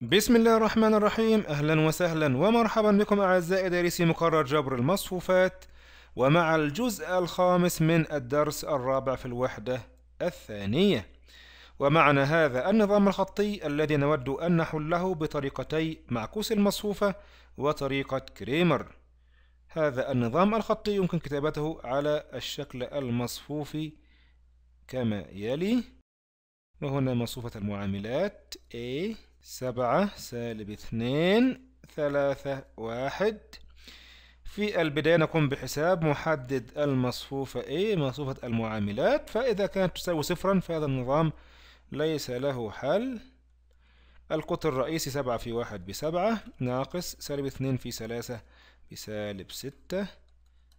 بسم الله الرحمن الرحيم أهلا وسهلا ومرحبا بكم أعزائي دارسي مقرر جبر المصفوفات ومع الجزء الخامس من الدرس الرابع في الوحدة الثانية ومعنى هذا النظام الخطي الذي نود أن نحله بطريقتي معكوس المصفوفة وطريقة كريمر هذا النظام الخطي يمكن كتابته على الشكل المصفوفي كما يلي وهنا مصفوفة المعاملات A سبعة سالب اثنين ثلاثة واحد في البداية نقوم بحساب محدد المصفوفة A مصفوفة المعاملات فإذا كانت تساوي صفرا فهذا النظام ليس له حل القطر الرئيسي سبعة في واحد بسبعة ناقص سالب اثنين في ثلاثة بسالب ستة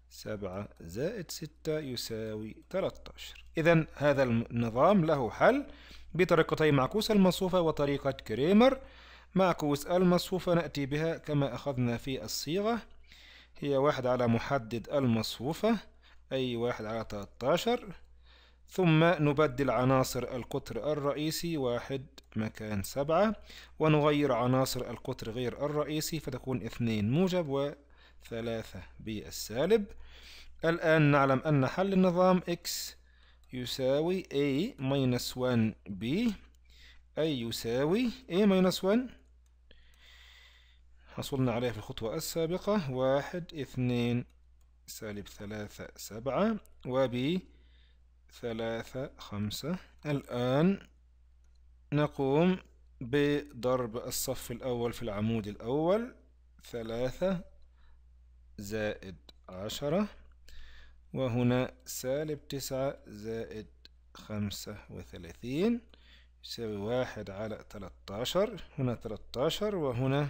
7 زائد 6 يساوي 13 إذا هذا النظام له حل بطريقتي معكوس المصفوفة وطريقة كريمر معكوس المصفوفة نأتي بها كما أخذنا في الصيغة هي واحد على محدد المصفوفة أي واحد على 13 ثم نبدل عناصر القطر الرئيسي واحد مكان سبعة ونغير عناصر القطر غير الرئيسي فتكون اثنين موجب و 3 ب السالب الآن نعلم أن حل النظام x يساوي a minus 1b أي يساوي a minus 1 حصلنا عليه في الخطوة السابقة 1 2 سالب ثلاثة سبعة وب 3 5 الآن نقوم بضرب الصف الأول في العمود الأول 3 زائد عشرة وهنا سالب تسعة زائد خمسة وثلاثين يساوي واحد على تلاتاشر هنا تلاتاشر وهنا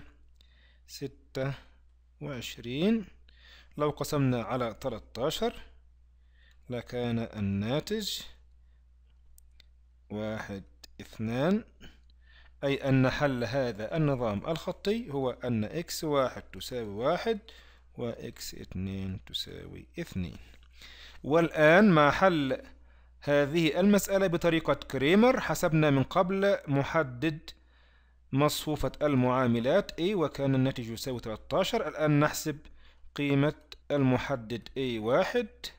ستة وعشرين لو قسمنا على تلاتاشر لكان الناتج واحد اثنان أي أن حل هذا النظام الخطي هو أن إكس واحد تساوي واحد وإكس 2 تساوي 2 والآن مع حل هذه المسألة بطريقة كريمر حسبنا من قبل محدد مصفوفة المعاملات A وكان الناتج يساوي 13 الآن نحسب قيمة المحدد A1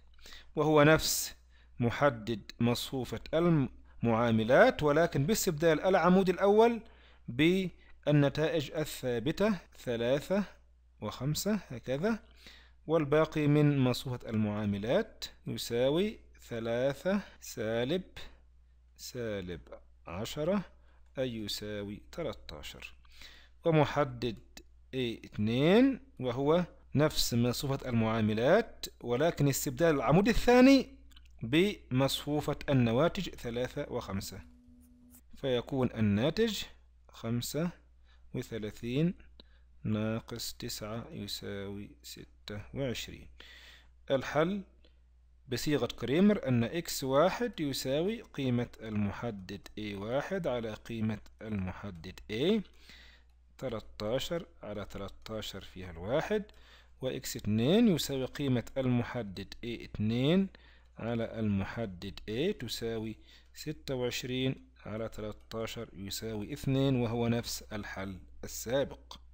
وهو نفس محدد مصفوفة المعاملات ولكن باستبدال العمود الأول بالنتائج الثابتة 3 وخمسة هكذا والباقي من مصفوفة المعاملات يساوي ثلاثة سالب سالب عشرة أي يساوي 13 ومحدد A2 وهو نفس مصفوفة المعاملات ولكن استبدال العمود الثاني بمصفوفة النواتج ثلاثة وخمسة فيكون الناتج خمسة وثلاثين ناقص تسعة يساوي ستة وعشرين الحل بصيغة كريمر أن إكس واحد يساوي قيمة المحدد A واحد على قيمة المحدد A 13 على 13 فيها الواحد وإكس اتنين يساوي قيمة المحدد A اتنين على المحدد A تساوي ستة وعشرين على 13 يساوي اثنين وهو نفس الحل السابق